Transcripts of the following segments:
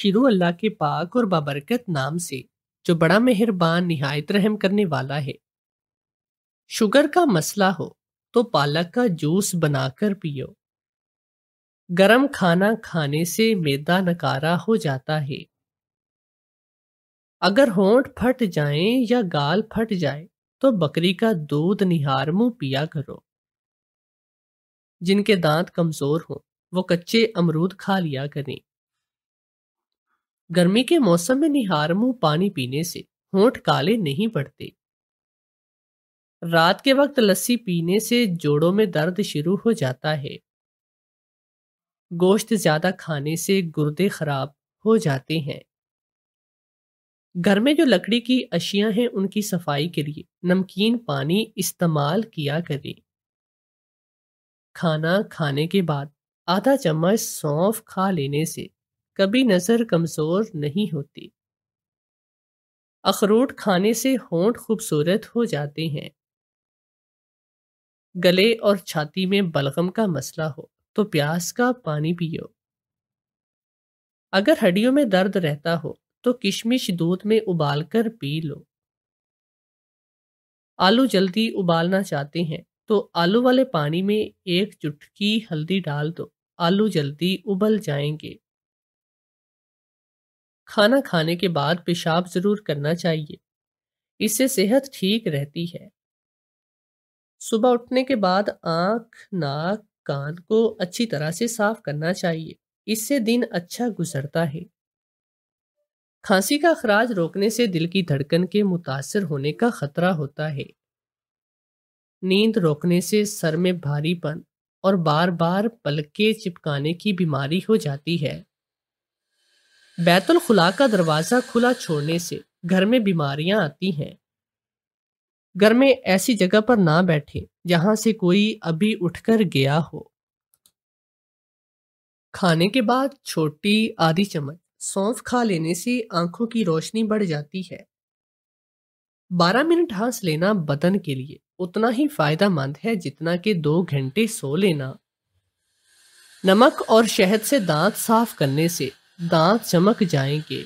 Shero अल्लाह के पाक और बाबरकत नाम से जो बड़ा मेहरबान नहायत रहम करने वाला है शुगर का मसला हो तो पालक का जूस बनाकर पियो गरम खाना खाने से मैदा नकारा हो जाता है अगर होंठ फट जाएं या गाल फट जाए तो बकरी का दूध निहार मुंह पिया करो जिनके दांत कमजोर हों वो कच्चे अमरूद खा लिया करें गर्मी के मौसम में निहार मुंह पानी पीने से होंठ काले नहीं पड़ते रात के वक्त लस्सी पीने से जोड़ों में दर्द शुरू हो जाता है गोश्त ज्यादा खाने से गुर्दे खराब हो जाते हैं घर में जो लकड़ी की अशिया हैं उनकी सफाई के लिए नमकीन पानी इस्तेमाल किया करें खाना खाने के बाद आधा चम्मच सौंफ खा लेने से कभी नज़र कमज़ोर नहीं होती अखरोट खाने से होंठ खूबसूरत हो जाते हैं गले और छाती में बलगम का मसला हो तो प्यास का पानी पियो अगर हड्डियों में दर्द रहता हो तो किशमिश दूध में उबालकर पी लो आलू जल्दी उबालना चाहते हैं तो आलू वाले पानी में एक चुटकी हल्दी डाल दो आलू जल्दी उबल जाएंगे खाना खाने के बाद पेशाब जरूर करना चाहिए इससे सेहत ठीक रहती है सुबह उठने के बाद आँख नाक कान को अच्छी तरह से साफ करना चाहिए इससे दिन अच्छा गुजरता है खांसी का अखराज रोकने से दिल की धड़कन के मुतासर होने का खतरा होता है नींद रोकने से सर में भारीपन और बार बार पलके चिपकाने की बीमारी हो जाती है बैतुल खुला का दरवाज़ा खुला छोड़ने से घर में बीमारियां आती हैं घर में ऐसी जगह पर ना बैठे जहां से कोई अभी उठकर गया हो खाने के बाद छोटी आधी चम्मच सौंफ खा लेने से आंखों की रोशनी बढ़ जाती है बारह मिनट हंस लेना बदन के लिए उतना ही फायदेमंद है जितना कि दो घंटे सो लेना नमक और शहद से दांत साफ करने से दांत चमक जाएंगे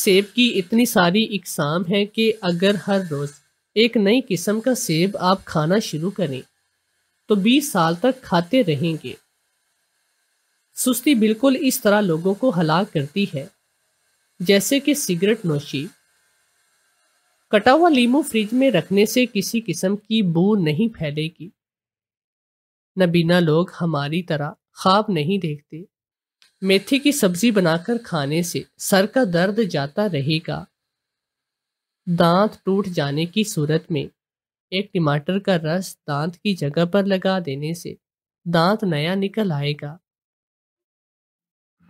सेब की इतनी सारी इकसाम है कि अगर हर रोज़ एक नई किस्म का सेब आप खाना शुरू करें तो 20 साल तक खाते रहेंगे सुस्ती बिल्कुल इस तरह लोगों को हलाक करती है जैसे कि सिगरेट नोशी कटा हुआ लीमू फ्रिज में रखने से किसी किस्म की बू नहीं फैलेगी नबीना लोग हमारी तरह ख्वाब नहीं देखते मेथी की सब्जी बनाकर खाने से सर का दर्द जाता रहेगा दांत टूट जाने की सूरत में एक टमाटर का रस दांत की जगह पर लगा देने से दांत नया निकल आएगा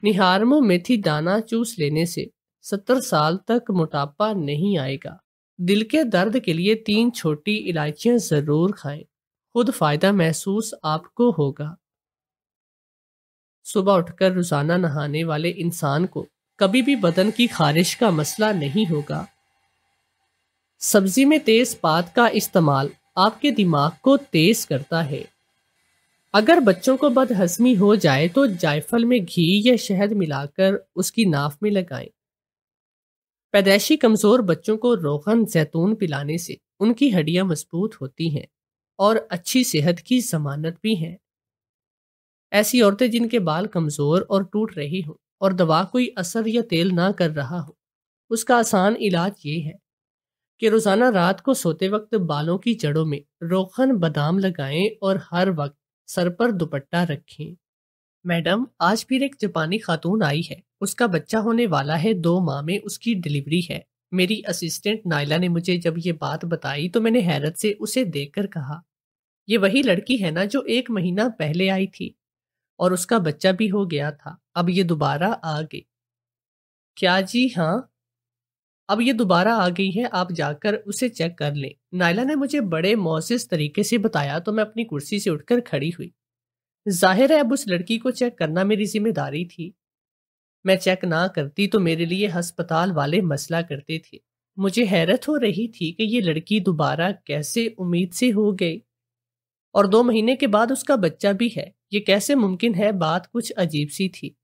निहारमो मेथी दाना चूस लेने से सत्तर साल तक मोटापा नहीं आएगा दिल के दर्द के लिए तीन छोटी इलायचियां ज़रूर खाएं खुद फ़ायदा महसूस आपको होगा सुबह उठकर रोज़ाना नहाने वाले इंसान को कभी भी बदन की खारिश का मसला नहीं होगा सब्जी में तेज़ पात का इस्तेमाल आपके दिमाग को तेज़ करता है अगर बच्चों को बदहजमी हो जाए तो जायफल में घी या शहद मिलाकर उसकी नाफ में लगाएं। पैदाइशी कमज़ोर बच्चों को रोगन जैतून पिलाने से उनकी हड्डियां मजबूत होती हैं और अच्छी सेहत की जमानत भी हैं ऐसी औरतें जिनके बाल कमज़ोर और टूट रही हों और दवा कोई असर या तेल ना कर रहा हो उसका आसान इलाज ये है कि रोज़ाना रात को सोते वक्त बालों की जड़ों में रोखन बादाम लगाएं और हर वक्त सर पर दुपट्टा रखें मैडम आज फिर एक जापानी खातून आई है उसका बच्चा होने वाला है दो माह में उसकी डिलीवरी है मेरी असिस्टेंट नायला ने मुझे जब ये बात बताई तो मैंने हैरत से उसे देखकर कहा यह वही लड़की है ना जो एक महीना पहले आई थी और उसका बच्चा भी हो गया था अब ये दोबारा आ गई क्या जी हाँ अब ये दोबारा आ गई है आप जाकर उसे चेक कर लें नायला ने मुझे बड़े मोसिस तरीके से बताया तो मैं अपनी कुर्सी से उठकर खड़ी हुई जाहिर है अब उस लड़की को चेक करना मेरी जिम्मेदारी थी मैं चेक ना करती तो मेरे लिए हस्पताल वाले मसला करते थे मुझे हैरत हो रही थी कि ये लड़की दोबारा कैसे उम्मीद से हो गई और दो महीने के बाद उसका बच्चा भी है ये कैसे मुमकिन है बात कुछ अजीब सी थी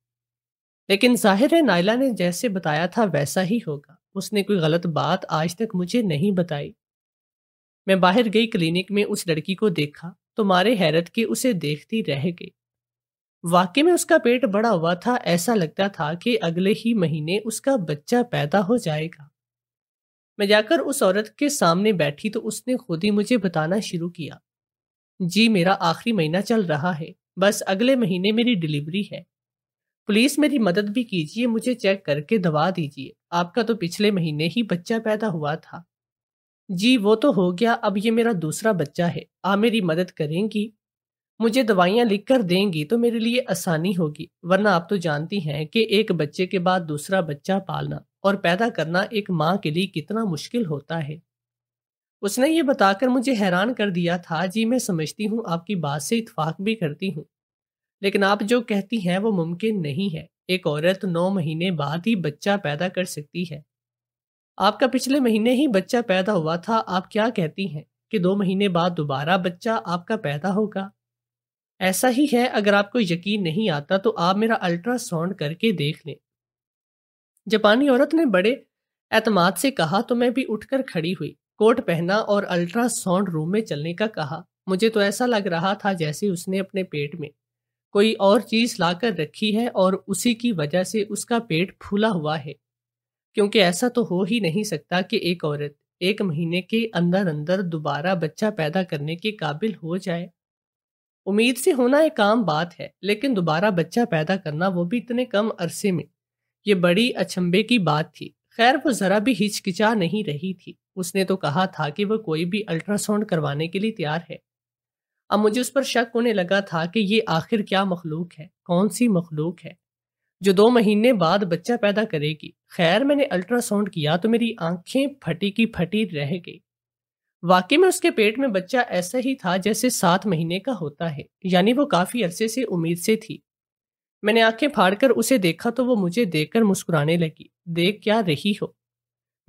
लेकिन जाहिर है नायला ने जैसे बताया था वैसा ही होगा उसने कोई गलत बात आज तक मुझे नहीं बताई मैं बाहर गई क्लिनिक में उस लड़की को देखा तो मारे हैरत के उसे देखती रह गई वाकई में उसका पेट बड़ा हुआ था ऐसा लगता था कि अगले ही महीने उसका बच्चा पैदा हो जाएगा मैं जाकर उस औरत के सामने बैठी तो उसने खुद ही मुझे बताना शुरू किया जी मेरा आखिरी महीना चल रहा है बस अगले महीने मेरी डिलीवरी है प्लीज मेरी मदद भी कीजिए मुझे चेक करके दवा दीजिए आपका तो पिछले महीने ही बच्चा पैदा हुआ था जी वो तो हो गया अब ये मेरा दूसरा बच्चा है आप मेरी मदद करेंगी मुझे दवाइयाँ लिख कर देंगी तो मेरे लिए आसानी होगी वरना आप तो जानती हैं कि एक बच्चे के बाद दूसरा बच्चा पालना और पैदा करना एक माँ के लिए कितना मुश्किल होता है उसने ये बताकर मुझे हैरान कर दिया था जी मैं समझती हूँ आपकी बात से इतफाक भी करती हूँ लेकिन आप जो कहती हैं वो मुमकिन नहीं है एक औरत नौ महीने बाद ही बच्चा पैदा कर सकती है आपका पिछले महीने ही बच्चा पैदा हुआ था आप क्या कहती हैं कि दो महीने बाद दोबारा बच्चा आपका पैदा होगा ऐसा ही है अगर आपको यकीन नहीं आता तो आप मेरा अल्ट्रासाउंड करके देख लें जापानी औरत ने बड़े एतमाद से कहा तो मैं भी उठकर खड़ी हुई कोट पहना और अल्ट्रासाउंड रूम में चलने का कहा मुझे तो ऐसा लग रहा था जैसे उसने अपने पेट में कोई और चीज लाकर रखी है और उसी की वजह से उसका पेट फूला हुआ है क्योंकि ऐसा तो हो ही नहीं सकता कि एक औरत एक महीने के अंदर अंदर दोबारा बच्चा पैदा करने के काबिल हो जाए उम्मीद से होना एक आम बात है लेकिन दोबारा बच्चा पैदा करना वो भी इतने कम अरसे में ये बड़ी अचंभे की बात थी खैर वो ज़रा भी हिचकिचा नहीं रही थी उसने तो कहा था कि वह कोई भी अल्ट्रासाउंड करवाने के लिए तैयार है अब मुझे उस पर शक होने लगा था कि ये आखिर क्या मखलूक है कौन सी मखलूक है जो दो महीने बाद बच्चा पैदा करेगी खैर मैंने अल्ट्रासाउंड किया तो मेरी आंखें फटी की फटी रह गई वाकई में उसके पेट में बच्चा ऐसा ही था जैसे सात महीने का होता है यानी वो काफ़ी अरसे से उम्मीद से थी मैंने आंखें फाड़कर उसे देखा तो वो मुझे देखकर मुस्कुराने लगी देख क्या रही हो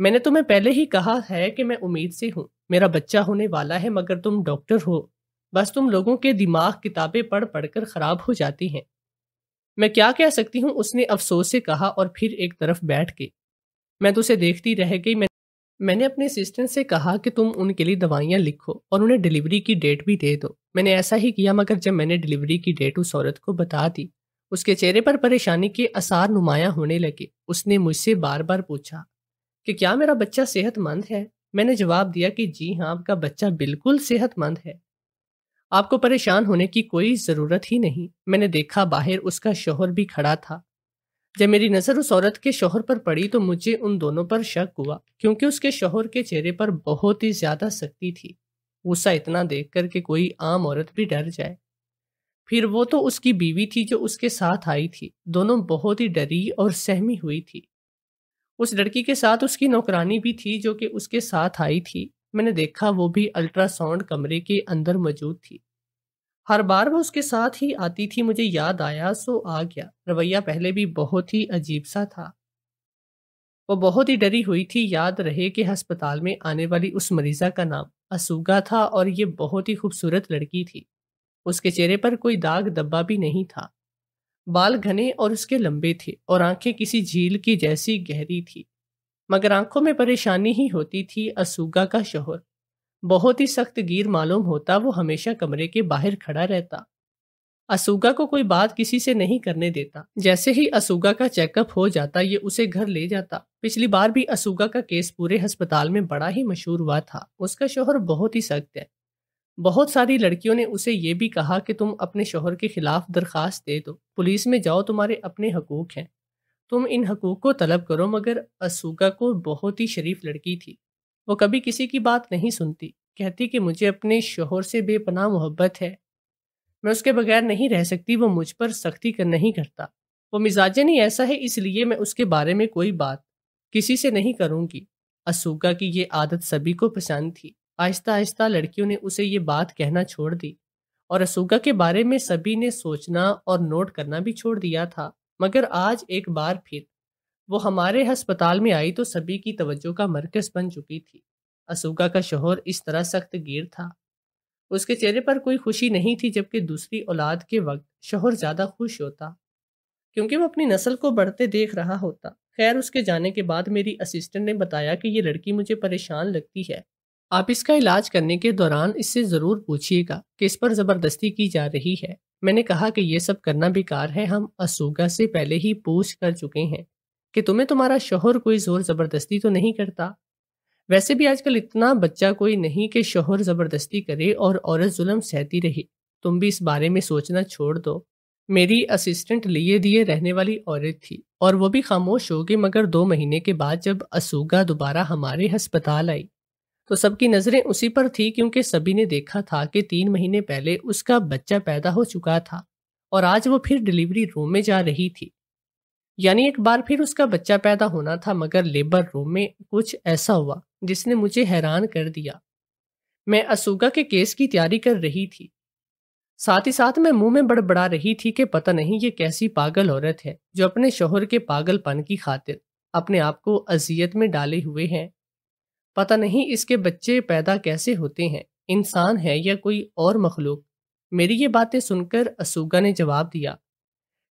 मैंने तुम्हें पहले ही कहा है कि मैं उम्मीद से हूँ मेरा बच्चा होने वाला है मगर तुम डॉक्टर हो बस तुम लोगों के दिमाग किताबें पढ़ पढ़कर ख़राब हो जाती हैं मैं क्या कह सकती हूँ उसने अफसोस से कहा और फिर एक तरफ बैठ के मैं तो उसे देखती रह गई मैं मैंने अपने असिस्टेंट से कहा कि तुम उनके लिए दवाइयाँ लिखो और उन्हें डिलीवरी की डेट भी दे दो मैंने ऐसा ही किया मगर जब मैंने डिलीवरी की डेट उस औरत को बता दी उसके चेहरे पर परेशानी के आसार नुमाया होने लगे उसने मुझसे बार बार पूछा कि क्या मेरा बच्चा सेहतमंद है मैंने जवाब दिया कि जी हाँ आपका बच्चा बिल्कुल सेहतमंद है आपको परेशान होने की कोई ज़रूरत ही नहीं मैंने देखा बाहर उसका शोहर भी खड़ा था जब मेरी नज़र उस औरत के शोहर पर पड़ी तो मुझे उन दोनों पर शक हुआ क्योंकि उसके शोहर के चेहरे पर बहुत ही ज़्यादा सख्ती थी गुस्सा इतना देख कर के कोई आम औरत भी डर जाए फिर वो तो उसकी बीवी थी जो उसके साथ आई थी दोनों बहुत ही डरी और सहमी हुई थी उस लड़की के साथ उसकी नौकरानी भी थी जो कि उसके साथ आई थी मैंने देखा वो भी अल्ट्रासाउंड कमरे के अंदर मौजूद थी हर बार वो उसके साथ ही आती थी मुझे याद आया सो आ गया रवैया पहले भी बहुत ही अजीब सा था वो बहुत ही डरी हुई थी याद रहे कि अस्पताल में आने वाली उस मरीज़ा का नाम असूगा था और ये बहुत ही खूबसूरत लड़की थी उसके चेहरे पर कोई दाग दब्बा भी नहीं था बाल घने और उसके लंबे थे और आंखें किसी झील की जैसी गहरी थी मगर आंखों में परेशानी ही होती थी असूगा का शोहर बहुत ही सख्त गिर मालूम होता वो हमेशा कमरे के बाहर खड़ा रहता असूगा को कोई बात किसी से नहीं करने देता जैसे ही असूगा का चेकअप हो जाता ये उसे घर ले जाता पिछली बार भी असूगा का केस पूरे अस्पताल में बड़ा ही मशहूर हुआ था उसका शोहर बहुत ही सख्त है बहुत सारी लड़कियों ने उसे ये भी कहा कि तुम अपने शोहर के ख़िलाफ़ दरख्वास्त दे दो पुलिस में जाओ तुम्हारे अपने हकूक़ हैं तुम इन हकूक़ को तलब करो मगर असूका को बहुत ही शरीफ लड़की थी वो कभी किसी की बात नहीं सुनती कहती कि मुझे अपने शोहर से बेपनाह मोहब्बत है मैं उसके बगैर नहीं रह सकती वो मुझ पर सख्ती कर नहीं करता वो मिजाजन ही ऐसा है इसलिए मैं उसके बारे में कोई बात किसी से नहीं करूँगी असूका की ये आदत सभी को पसंद थी आहिस्ता आहिस्ता लड़कियों ने उसे ये बात कहना छोड़ दी और असूका के बारे में सभी ने सोचना और नोट करना भी छोड़ दिया था मगर आज एक बार फिर वो हमारे अस्पताल में आई तो सभी की तवज्जो का मरकज बन चुकी थी असूका का शोहर इस तरह सख्त गिर था उसके चेहरे पर कोई खुशी नहीं थी जबकि दूसरी औलाद के वक्त शोहर ज़्यादा खुश होता क्योंकि वो अपनी नस्ल को बढ़ते देख रहा होता खैर उसके जाने के बाद मेरी असिस्टेंट ने बताया कि ये लड़की मुझे परेशान लगती है आप इसका इलाज करने के दौरान इससे ज़रूर पूछिएगा कि इस पर ज़बरदस्ती की जा रही है मैंने कहा कि ये सब करना बेकार है हम असूगा से पहले ही पूछ कर चुके हैं कि तुम्हें तुम्हारा शोहर कोई ज़ोर ज़बरदस्ती तो नहीं करता वैसे भी आजकल इतना बच्चा कोई नहीं कि शोहर ज़बरदस्ती करे और औरत जुल्म सहती रही तुम भी इस बारे में सोचना छोड़ दो मेरी असिस्टेंट लिए दिए रहने वाली औरत थी और वो भी खामोश हो मगर दो महीने के बाद जब असूगा दोबारा हमारे अस्पताल आई तो सबकी नज़रें उसी पर थी क्योंकि सभी ने देखा था कि तीन महीने पहले उसका बच्चा पैदा हो चुका था और आज वो फिर डिलीवरी रूम में जा रही थी यानी एक बार फिर उसका बच्चा पैदा होना था मगर लेबर रूम में कुछ ऐसा हुआ जिसने मुझे हैरान कर दिया मैं असूगा के केस की तैयारी कर रही थी साथ ही साथ मैं मुंह में बड़बड़ा रही थी कि पता नहीं ये कैसी पागल औरत है जो अपने शोहर के पागलपन की खातिर अपने आप को अजियत में डाले हुए हैं पता नहीं इसके बच्चे पैदा कैसे होते हैं इंसान है या कोई और मखलूक मेरी ये बातें सुनकर असूगा ने जवाब दिया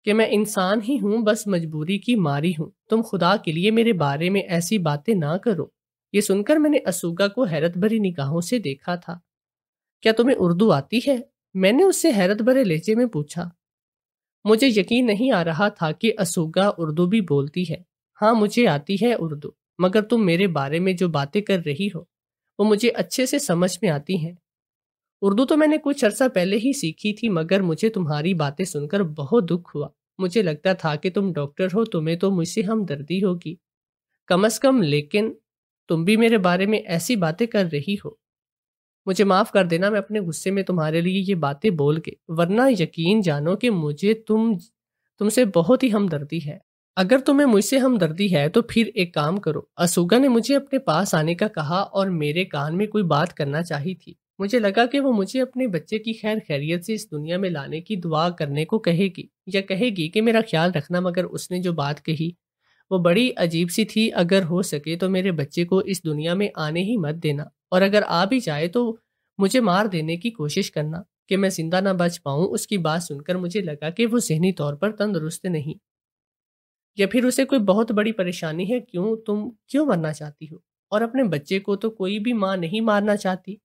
कि मैं इंसान ही हूँ बस मजबूरी की मारी हूँ तुम खुदा के लिए मेरे बारे में ऐसी बातें ना करो ये सुनकर मैंने असूगा को हैरत भरी निगाहों से देखा था क्या तुम्हें उर्दू आती है मैंने उससे हैरत भरे लहजे में पूछा मुझे यकीन नहीं आ रहा था कि असूगा उर्दू भी बोलती है हाँ मुझे आती है उर्दू मगर तुम मेरे बारे में जो बातें कर रही हो वो मुझे अच्छे से समझ में आती हैं उर्दू तो मैंने कुछ अरसा पहले ही सीखी थी मगर मुझे तुम्हारी बातें सुनकर बहुत दुख हुआ मुझे लगता था कि तुम डॉक्टर हो तुम्हें तो मुझसे हमदर्दी होगी कम अज कम लेकिन तुम भी मेरे बारे में ऐसी बातें कर रही हो मुझे माफ़ कर देना मैं अपने गुस्से में तुम्हारे लिए ये बातें बोल के वरना यकीन जानो कि मुझे तुम तुमसे बहुत ही हमदर्दी है अगर तुम्हें मुझसे हमदर्दी है तो फिर एक काम करो असुगा ने मुझे अपने पास आने का कहा और मेरे कान में कोई बात करना चाही थी मुझे लगा कि वो मुझे अपने बच्चे की खैर खैरियत से इस दुनिया में लाने की दुआ करने को कहेगी या कहेगी कि मेरा ख्याल रखना मगर उसने जो बात कही वो बड़ी अजीब सी थी अगर हो सके तो मेरे बच्चे को इस दुनिया में आने ही मत देना और अगर आ भी जाए तो मुझे मार देने की कोशिश करना कि मैं जिंदा ना बच पाऊँ उसकी बात सुनकर मुझे लगा कि वो जहनी तौर पर तंदुरुस्त नहीं या फिर उसे कोई बहुत बड़ी परेशानी है क्यों तुम क्यों मरना चाहती हो और अपने बच्चे को तो कोई भी माँ नहीं मारना चाहती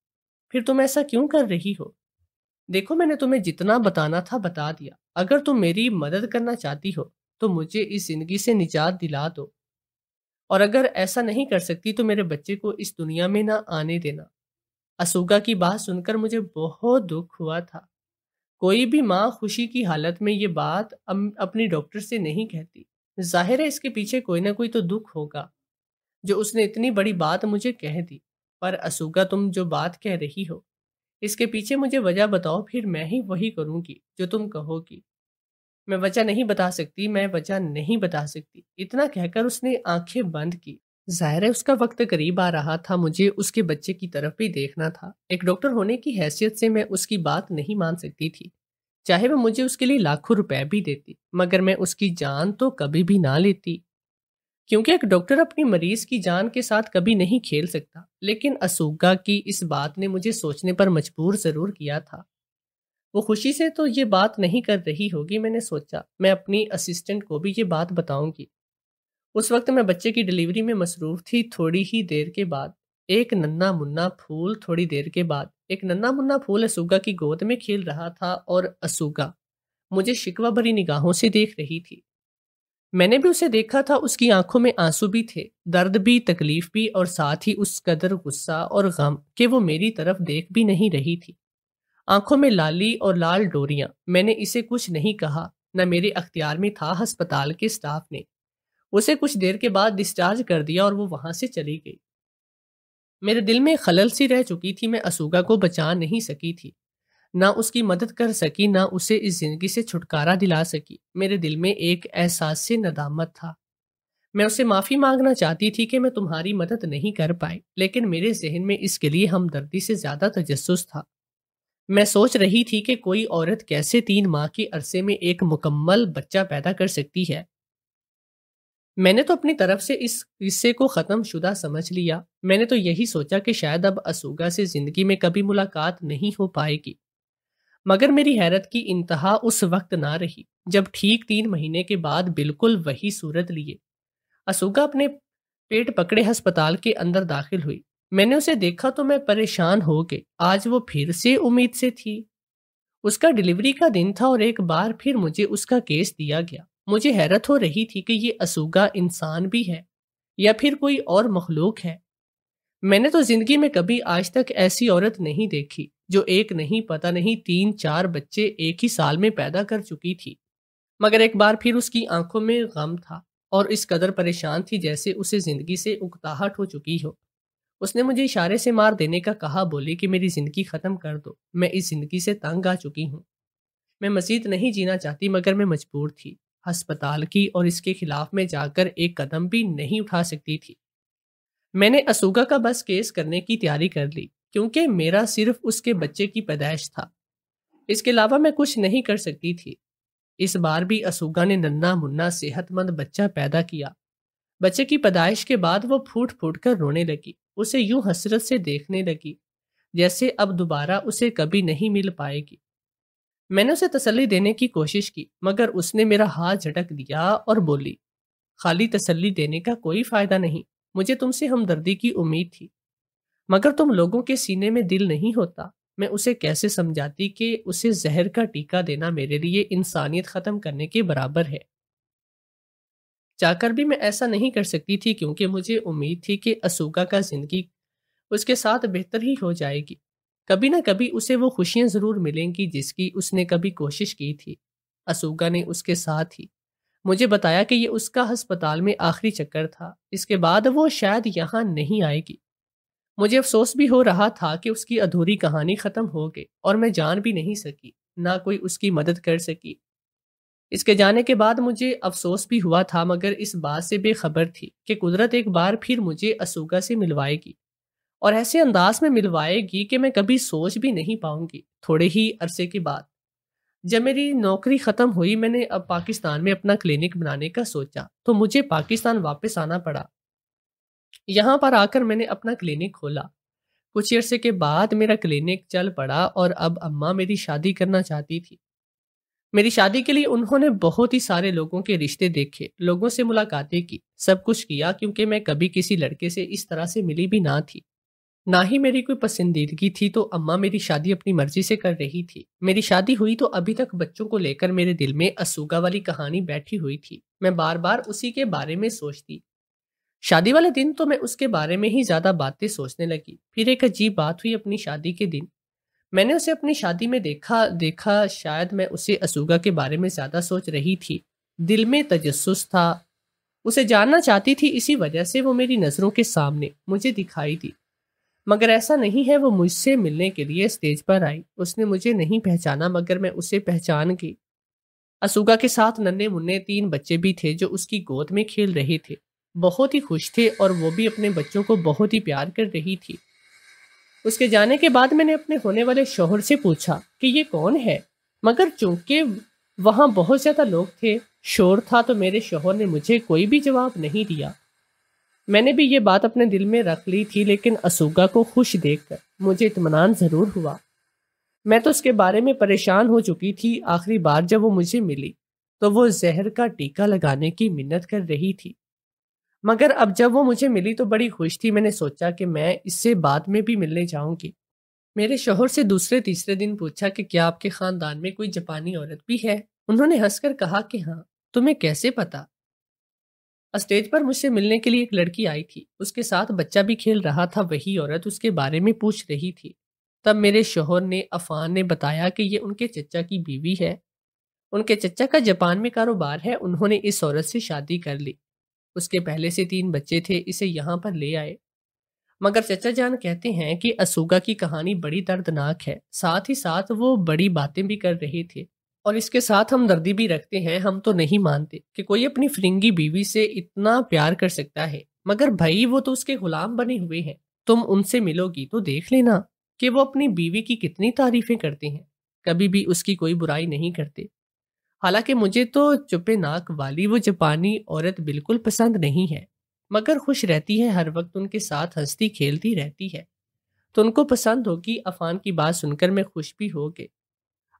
फिर तुम ऐसा क्यों कर रही हो देखो मैंने तुम्हें जितना बताना था बता दिया अगर तुम मेरी मदद करना चाहती हो तो मुझे इस जिंदगी से निजात दिला दो और अगर ऐसा नहीं कर सकती तो मेरे बच्चे को इस दुनिया में ना आने देना असूगा की बात सुनकर मुझे बहुत दुख हुआ था कोई भी माँ खुशी की हालत में ये बात अपनी डॉक्टर से नहीं कहती जाहिर है इसके पीछे कोई ना कोई तो दुख होगा जो उसने इतनी बड़ी बात मुझे कह दी पर असूका तुम जो बात कह रही हो इसके पीछे मुझे वजह बताओ फिर मैं ही वही करूंगी जो तुम कहोगी मैं वजह नहीं बता सकती मैं वजह नहीं बता सकती इतना कहकर उसने आंखें बंद की जाहिर है उसका वक्त करीब आ रहा था मुझे उसके बच्चे की तरफ भी देखना था एक डॉक्टर होने की हैसियत से मैं उसकी बात नहीं मान सकती थी चाहे वह मुझे उसके लिए लाखों रुपए भी देती मगर मैं उसकी जान तो कभी भी ना लेती क्योंकि एक डॉक्टर अपनी मरीज की जान के साथ कभी नहीं खेल सकता लेकिन असुगा की इस बात ने मुझे सोचने पर मजबूर ज़रूर किया था वो खुशी से तो ये बात नहीं कर रही होगी मैंने सोचा मैं अपनी असिस्टेंट को भी ये बात बताऊंगी उस वक्त मैं बच्चे की डिलीवरी में मसरूफ थी थोड़ी ही देर के बाद एक नन्ना मुन्ना फूल थोड़ी देर के बाद एक नन्ना मुन्ना फूल असूगा की गोद में खेल रहा था और असूगा मुझे शिकवा भरी निगाहों से देख रही थी मैंने भी उसे देखा था उसकी आंखों में आंसू भी थे दर्द भी तकलीफ भी और साथ ही उस कदर गुस्सा और गम कि वो मेरी तरफ देख भी नहीं रही थी आंखों में लाली और लाल डोरियां मैंने इसे कुछ नहीं कहा न मेरे अख्तियार में था अस्पताल के स्टाफ ने उसे कुछ देर के बाद डिस्चार्ज कर दिया और वो वहां से चली गई मेरे दिल में खलल सी रह चुकी थी मैं असूगा को बचा नहीं सकी थी ना उसकी मदद कर सकी ना उसे इस जिंदगी से छुटकारा दिला सकी मेरे दिल में एक एहसास से नदामत था मैं उसे माफ़ी मांगना चाहती थी कि मैं तुम्हारी मदद नहीं कर पाई लेकिन मेरे जहन में इसके लिए हमदर्दी से ज़्यादा तजस था मैं सोच रही थी कि कोई औरत कैसे तीन माह के अरसे में एक मुकम्मल बच्चा पैदा कर सकती है मैंने तो अपनी तरफ से इस किस्से को ख़त्म शुदा समझ लिया मैंने तो यही सोचा कि शायद अब असूगा से ज़िंदगी में कभी मुलाकात नहीं हो पाएगी मगर मेरी हैरत की इंतहा उस वक्त ना रही जब ठीक तीन महीने के बाद बिल्कुल वही सूरत लिए असूगा अपने पेट पकड़े हस्पताल के अंदर दाखिल हुई मैंने उसे देखा तो मैं परेशान हो गई आज वो फिर से उम्मीद से थी उसका डिलीवरी का दिन था और एक बार फिर मुझे उसका केस दिया गया मुझे हैरत हो रही थी कि ये असूगा इंसान भी है या फिर कोई और मखलूक है मैंने तो जिंदगी में कभी आज तक ऐसी औरत नहीं देखी जो एक नहीं पता नहीं तीन चार बच्चे एक ही साल में पैदा कर चुकी थी मगर एक बार फिर उसकी आंखों में गम था और इस कदर परेशान थी जैसे उसे जिंदगी से उकताहट हो चुकी हो उसने मुझे इशारे से मार देने का कहा बोले कि मेरी जिंदगी खत्म कर दो मैं इस जिंदगी से तंग आ चुकी हूँ मैं मजीद नहीं जीना चाहती मगर मैं मजबूर थी अस्पताल की और इसके खिलाफ में जाकर एक कदम भी नहीं उठा सकती थी मैंने असूगा का बस केस करने की तैयारी कर ली क्योंकि मेरा सिर्फ उसके बच्चे की पैदाइश था इसके अलावा मैं कुछ नहीं कर सकती थी इस बार भी असूगा ने नन्ना मुन्ना सेहतमंद बच्चा पैदा किया बच्चे की पैदाइश के बाद वो फूट फूट कर रोने लगी उसे यूं हसरत से देखने लगी जैसे अब दोबारा उसे कभी नहीं मिल पाएगी मैंने उसे तसल्ली देने की कोशिश की मगर उसने मेरा हाथ झटक दिया और बोली खाली तसल्ली देने का कोई फायदा नहीं मुझे तुमसे हमदर्दी की उम्मीद थी मगर तुम लोगों के सीने में दिल नहीं होता मैं उसे कैसे समझाती कि उसे जहर का टीका देना मेरे लिए इंसानियत ख़त्म करने के बराबर है जाकर भी मैं ऐसा नहीं कर सकती थी क्योंकि मुझे उम्मीद थी कि असूका का जिंदगी उसके साथ बेहतर ही हो जाएगी कभी ना कभी उसे वो खुशियां जरूर मिलेंगी जिसकी उसने कभी कोशिश की थी असूगा ने उसके साथ ही मुझे बताया कि ये उसका अस्पताल में आखिरी चक्कर था इसके बाद वो शायद यहाँ नहीं आएगी मुझे अफसोस भी हो रहा था कि उसकी अधूरी कहानी ख़त्म हो गई और मैं जान भी नहीं सकी ना कोई उसकी मदद कर सकी इसके जाने के बाद मुझे अफसोस भी हुआ था मगर इस बात से बेखबर थी कि कुदरत एक बार फिर मुझे असूगा से मिलवाएगी और ऐसे अंदाज में मिलवाएगी कि मैं कभी सोच भी नहीं पाऊंगी थोड़े ही अरसे के बाद जब मेरी नौकरी ख़त्म हुई मैंने अब पाकिस्तान में अपना क्लिनिक बनाने का सोचा तो मुझे पाकिस्तान वापस आना पड़ा यहाँ पर आकर मैंने अपना क्लिनिक खोला कुछ अरसे के बाद मेरा क्लिनिक चल पड़ा और अब अम्मा मेरी शादी करना चाहती थी मेरी शादी के लिए उन्होंने बहुत ही सारे लोगों के रिश्ते देखे लोगों से मुलाकातें की सब कुछ किया क्योंकि मैं कभी किसी लड़के से इस तरह से मिली भी ना थी ना ही मेरी कोई पसंदीदगी थी तो अम्मा मेरी शादी अपनी मर्जी से कर रही थी मेरी शादी हुई तो अभी तक बच्चों को लेकर मेरे दिल में असूगा वाली कहानी बैठी हुई थी मैं बार बार उसी के बारे में सोचती शादी वाले दिन तो मैं उसके बारे में ही ज्यादा बातें सोचने लगी फिर एक अजीब बात हुई अपनी शादी के दिन मैंने उसे अपनी शादी में देखा देखा शायद मैं उसे असूगा के बारे में ज्यादा सोच रही थी दिल में तजस्स था उसे जानना चाहती थी इसी वजह से वो मेरी नज़रों के सामने मुझे दिखाई दी मगर ऐसा नहीं है वो मुझसे मिलने के लिए स्टेज पर आई उसने मुझे नहीं पहचाना मगर मैं उसे पहचान गई असुगा के साथ नन्हे मुन्ने तीन बच्चे भी थे जो उसकी गोद में खेल रहे थे बहुत ही खुश थे और वो भी अपने बच्चों को बहुत ही प्यार कर रही थी उसके जाने के बाद मैंने अपने होने वाले शोहर से पूछा कि ये कौन है मगर चूंकि वहाँ बहुत ज़्यादा लोग थे शोर था तो मेरे शोहर ने मुझे कोई भी जवाब नहीं दिया मैंने भी ये बात अपने दिल में रख ली थी लेकिन असूगा को खुश देखकर मुझे इतमान ज़रूर हुआ मैं तो उसके बारे में परेशान हो चुकी थी आखिरी बार जब वो मुझे मिली तो वो जहर का टीका लगाने की मिन्नत कर रही थी मगर अब जब वो मुझे मिली तो बड़ी खुश थी मैंने सोचा कि मैं इससे बाद में भी मिलने जाऊंगी मेरे शोहर से दूसरे तीसरे दिन पूछा कि क्या आपके ख़ानदान में कोई जापानी औरत भी है उन्होंने हंसकर कहा कि हाँ तुम्हें कैसे पता स्टेज पर मुझसे मिलने के लिए एक लड़की आई थी उसके साथ बच्चा भी खेल रहा था वही औरत उसके बारे में पूछ रही थी तब मेरे शोहर ने अफान ने बताया कि ये उनके चचा की बीवी है उनके चचा का जापान में कारोबार है उन्होंने इस औरत से शादी कर ली उसके पहले से तीन बच्चे थे इसे यहाँ पर ले आए मगर चचा जान कहते हैं कि असूगा की कहानी बड़ी दर्दनाक है साथ ही साथ वो बड़ी बातें भी कर रहे थे और इसके साथ हम दर्दी भी रखते हैं हम तो नहीं मानते कि कोई अपनी फिरंगी बीवी से इतना प्यार कर सकता है मगर भाई वो तो उसके गुलाम बने हुए हैं तुम उनसे मिलोगी तो देख लेना कि वो अपनी बीवी की कितनी तारीफें करते हैं कभी भी उसकी कोई बुराई नहीं करते हालांकि मुझे तो चुपे नाक वाली वो जापानी औरत बिल्कुल पसंद नहीं है मगर खुश रहती है हर वक्त उनके साथ हंसती खेलती रहती है तो उनको पसंद होगी अफान की बात सुनकर मैं खुश भी हो गई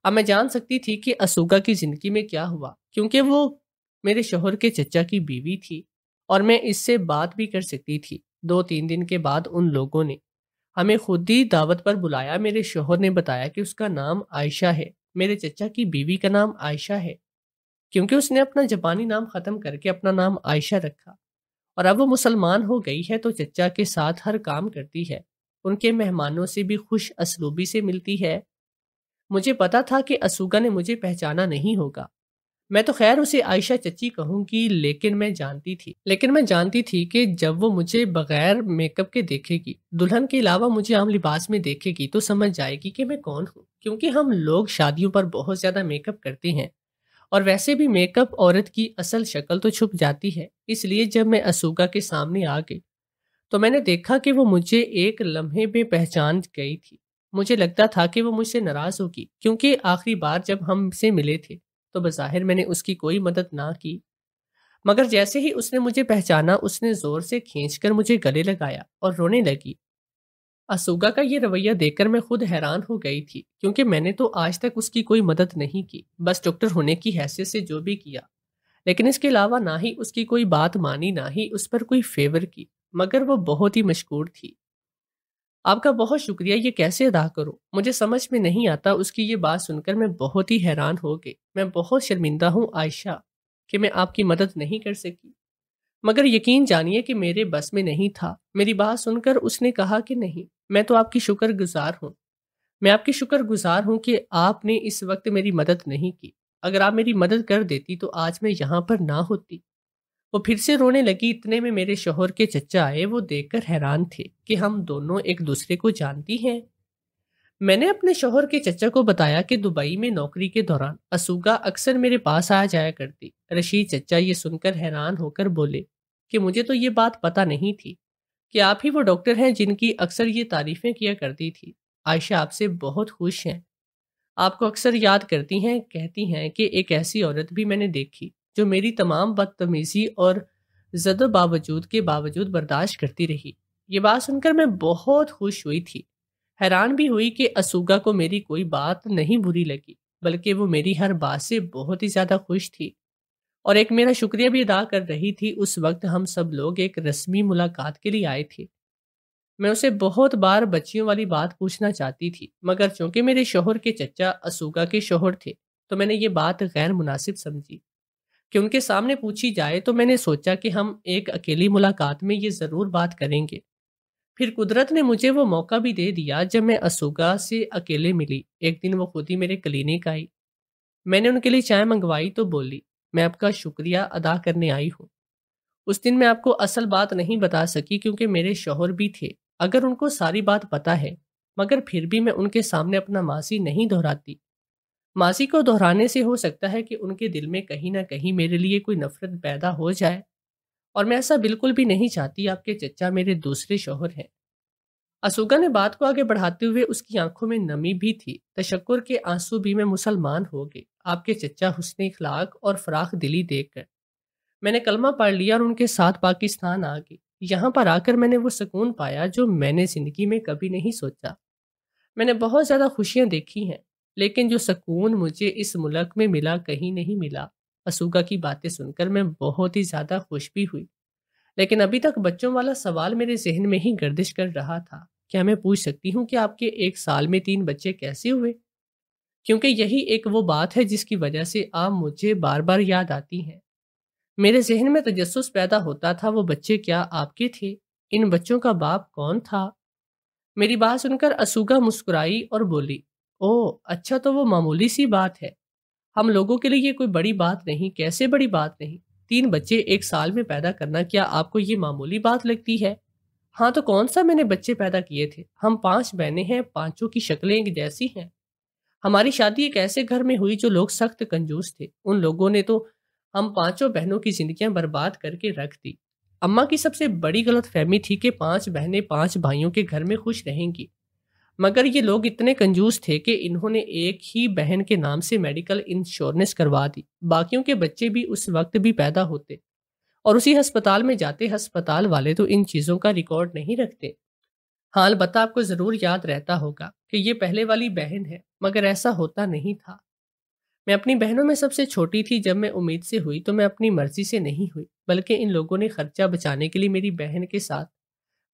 अब मैं जान सकती थी कि असूका की जिंदगी में क्या हुआ क्योंकि वो मेरे शोहर के चचा की बीवी थी और मैं इससे बात भी कर सकती थी दो तीन दिन के बाद उन लोगों ने हमें खुद ही दावत पर बुलाया मेरे शोहर ने बताया कि उसका नाम आयशा है मेरे चचा की बीवी का नाम आयशा है क्योंकि उसने अपना जापानी नाम ख़त्म करके अपना नाम आयशा रखा और अब वो मुसलमान हो गई है तो चचा के साथ हर काम करती है उनके मेहमानों से भी खुश असलूबी से मिलती है मुझे पता था कि असूगा ने मुझे पहचाना नहीं होगा मैं तो खैर उसे आयशा चची कहूँगी लेकिन मैं जानती थी लेकिन मैं जानती थी कि जब वो मुझे बगैर मेकअप के देखेगी दुल्हन के अलावा मुझे आम लिबास में देखेगी तो समझ जाएगी कि मैं कौन हूँ क्योंकि हम लोग शादियों पर बहुत ज़्यादा मेकअप करते हैं और वैसे भी मेकअप औरत की असल शक्ल तो छुप जाती है इसलिए जब मैं असूगा के सामने आ गई तो मैंने देखा कि वो मुझे एक लम्हे में पहचान गई थी मुझे लगता था कि वो मुझसे नाराज होगी क्योंकि आखिरी बार जब हमसे मिले थे तो बज़ाहिर मैंने उसकी कोई मदद ना की मगर जैसे ही उसने मुझे पहचाना उसने जोर से खींचकर मुझे गले लगाया और रोने लगी असूगा का ये रवैया देखकर मैं खुद हैरान हो गई थी क्योंकि मैंने तो आज तक उसकी कोई मदद नहीं की बस डॉक्टर होने की हैसियत से जो भी किया लेकिन इसके अलावा ना ही उसकी कोई बात मानी ना ही उस पर कोई फेवर की मगर वो बहुत ही मशहूर थी आपका बहुत शुक्रिया ये कैसे अदा करो मुझे समझ में नहीं आता उसकी ये बात सुनकर मैं बहुत ही हैरान हो गई मैं बहुत शर्मिंदा हूँ आयशा कि मैं आपकी मदद नहीं कर सकी मगर यकीन जानिए कि मेरे बस में नहीं था मेरी बात सुनकर उसने कहा कि नहीं मैं तो आपकी शुक्र गुजार हूँ मैं आपकी शुक्र गुजार हूँ कि आपने इस वक्त मेरी मदद नहीं की अगर आप मेरी मदद कर देती तो आज मैं यहाँ पर ना होती वो फिर से रोने लगी इतने में मेरे शोहर के चचा आए वो देखकर हैरान थे कि हम दोनों एक दूसरे को जानती हैं मैंने अपने शोहर के चचा को बताया कि दुबई में नौकरी के दौरान असूगा अक्सर मेरे पास आ जाया करती रशीद चचा ये सुनकर हैरान होकर बोले कि मुझे तो ये बात पता नहीं थी कि आप ही वो डॉक्टर हैं जिनकी अक्सर ये तारीफें किया करती थी आयशा आपसे बहुत खुश हैं आपको अक्सर याद करती हैं कहती हैं कि एक ऐसी औरत भी मैंने देखी जो मेरी तमाम बदतमीज़ी और जद बावजूद के बावजूद बर्दाश्त करती रही ये बात सुनकर मैं बहुत खुश हुई थी हैरान भी हुई कि असूगा को मेरी कोई बात नहीं बुरी लगी बल्कि वो मेरी हर बात से बहुत ही ज़्यादा खुश थी और एक मेरा शुक्रिया भी अदा कर रही थी उस वक्त हम सब लोग एक रस्मी मुलाकात के लिए आए थे मैं उसे बहुत बार बच्चियों वाली बात पूछना चाहती थी मगर चूंकि मेरे शोहर के चचा असूगा के शोहर थे तो मैंने ये बात गैर मुनासिब समझी कि उनके सामने पूछी जाए तो मैंने सोचा कि हम एक अकेली मुलाकात में ये ज़रूर बात करेंगे फिर कुदरत ने मुझे वो मौका भी दे दिया जब मैं असुगा से अकेले मिली एक दिन वो खुद ही मेरे क्लिनिक आई मैंने उनके लिए चाय मंगवाई तो बोली मैं आपका शुक्रिया अदा करने आई हूँ उस दिन मैं आपको असल बात नहीं बता सकी क्योंकि मेरे शोहर भी थे अगर उनको सारी बात पता है मगर फिर भी मैं उनके सामने अपना माजी नहीं दोहराती मासी को दोहराने से हो सकता है कि उनके दिल में कहीं ना कहीं मेरे लिए कोई नफरत पैदा हो जाए और मैं ऐसा बिल्कुल भी नहीं चाहती आपके चचा मेरे दूसरे शोहर हैं असुगा ने बात को आगे बढ़ाते हुए उसकी आंखों में नमी भी थी तशक्र के आंसू भी मैं मुसलमान हो गए आपके चचा हुसन इखलाक और फराख दिली देखकर मैंने कलमा पढ़ लिया और उनके साथ पाकिस्तान आ गई यहाँ पर आकर मैंने वो सुकून पाया जो मैंने जिंदगी में कभी नहीं सोचा मैंने बहुत ज़्यादा खुशियाँ देखी हैं लेकिन जो सुकून मुझे इस मुल्क में मिला कहीं नहीं मिला असूगा की बातें सुनकर मैं बहुत ही ज़्यादा खुश भी हुई लेकिन अभी तक बच्चों वाला सवाल मेरे जहन में ही गर्दिश कर रहा था क्या मैं पूछ सकती हूँ कि आपके एक साल में तीन बच्चे कैसे हुए क्योंकि यही एक वो बात है जिसकी वजह से आप मुझे बार बार याद आती हैं मेरे जहन में तजस्स पैदा होता था वो बच्चे क्या आपके थे इन बच्चों का बाप कौन था मेरी बात सुनकर असूगा मुस्कुराई और बोली ओह अच्छा तो वो मामूली सी बात है हम लोगों के लिए ये कोई बड़ी बात नहीं कैसे बड़ी बात नहीं तीन बच्चे एक साल में पैदा करना क्या आपको ये मामूली बात लगती है हाँ तो कौन सा मैंने बच्चे पैदा किए थे हम पांच बहनें हैं पांचों की शक्लें एक जैसी हैं हमारी शादी एक ऐसे घर में हुई जो लोग सख्त कंजूस थे उन लोगों ने तो हम पांचों बहनों की जिंदगियां बर्बाद करके रख दी अम्मा की सबसे बड़ी गलत फहमी थी कि पांच बहनें पांच भाइयों के घर में खुश रहेंगी मगर ये लोग इतने कंजूस थे कि इन्होंने एक ही बहन के नाम से मेडिकल इंश्योरेंस करवा दी बाकियों के बच्चे भी उस वक्त भी पैदा होते और उसी अस्पताल में जाते अस्पताल वाले तो इन चीज़ों का रिकॉर्ड नहीं रखते हाँ अलबत्त आपको ज़रूर याद रहता होगा कि ये पहले वाली बहन है मगर ऐसा होता नहीं था मैं अपनी बहनों में सबसे छोटी थी जब मैं उम्मीद से हुई तो मैं अपनी मर्जी से नहीं हुई बल्कि इन लोगों ने खर्चा बचाने के लिए मेरी बहन के साथ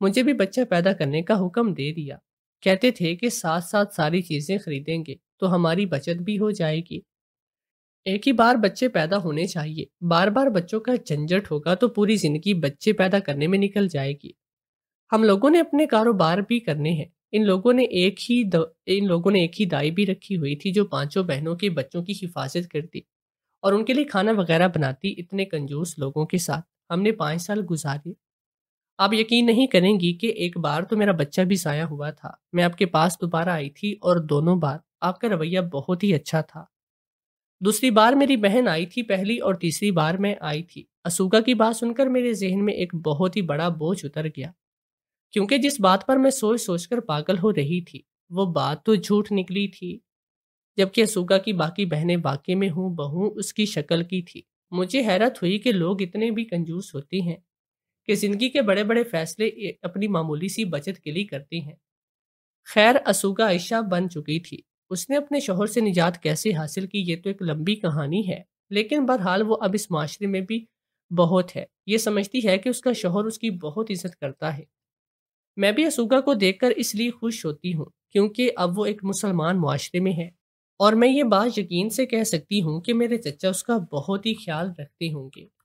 मुझे भी बच्चा पैदा करने का हुक्म दे दिया कहते थे कि साथ साथ सारी चीज़ें खरीदेंगे तो हमारी बचत भी हो जाएगी एक ही बार बच्चे पैदा होने चाहिए बार बार बच्चों का झंझट होगा तो पूरी जिंदगी बच्चे पैदा करने में निकल जाएगी हम लोगों ने अपने कारोबार भी करने हैं इन लोगों ने एक ही द, इन लोगों ने एक ही दाई भी रखी हुई थी जो पांचों बहनों के बच्चों की हिफाजत करती और उनके लिए खाना वगैरह बनाती इतने कंजूस लोगों के साथ हमने पाँच साल गुजारे आप यकीन नहीं करेंगी कि एक बार तो मेरा बच्चा भी साया हुआ था मैं आपके पास दोबारा आई थी और दोनों बार आपका रवैया बहुत ही अच्छा था दूसरी बार मेरी बहन आई थी पहली और तीसरी बार मैं आई थी असूका की बात सुनकर मेरे जहन में एक बहुत ही बड़ा बोझ उतर गया क्योंकि जिस बात पर मैं सोच सोच कर पागल हो रही थी वो बात तो झूठ निकली थी जबकि असूका की बाकी बहनें वाकई में हूँ बहू उसकी शक्ल की थी मुझे हैरत हुई कि लोग इतने भी कंजूस होते हैं कि जिंदगी के बड़े बड़े फैसले अपनी मामूली सी बचत के लिए करती हैं खैर असूगा आयशा बन चुकी थी उसने अपने शोहर से निजात कैसे हासिल की ये तो एक लंबी कहानी है लेकिन बहरहाल वो अब इस माशरे में भी बहुत है ये समझती है कि उसका शोहर उसकी बहुत इज्जत करता है मैं भी असूगा को देखकर इसलिए खुश होती हूँ क्योंकि अब वो एक मुसलमान माशरे में है और मैं ये बात यकीन से कह सकती हूँ कि मेरे चचा उसका बहुत ही ख्याल रखते होंगे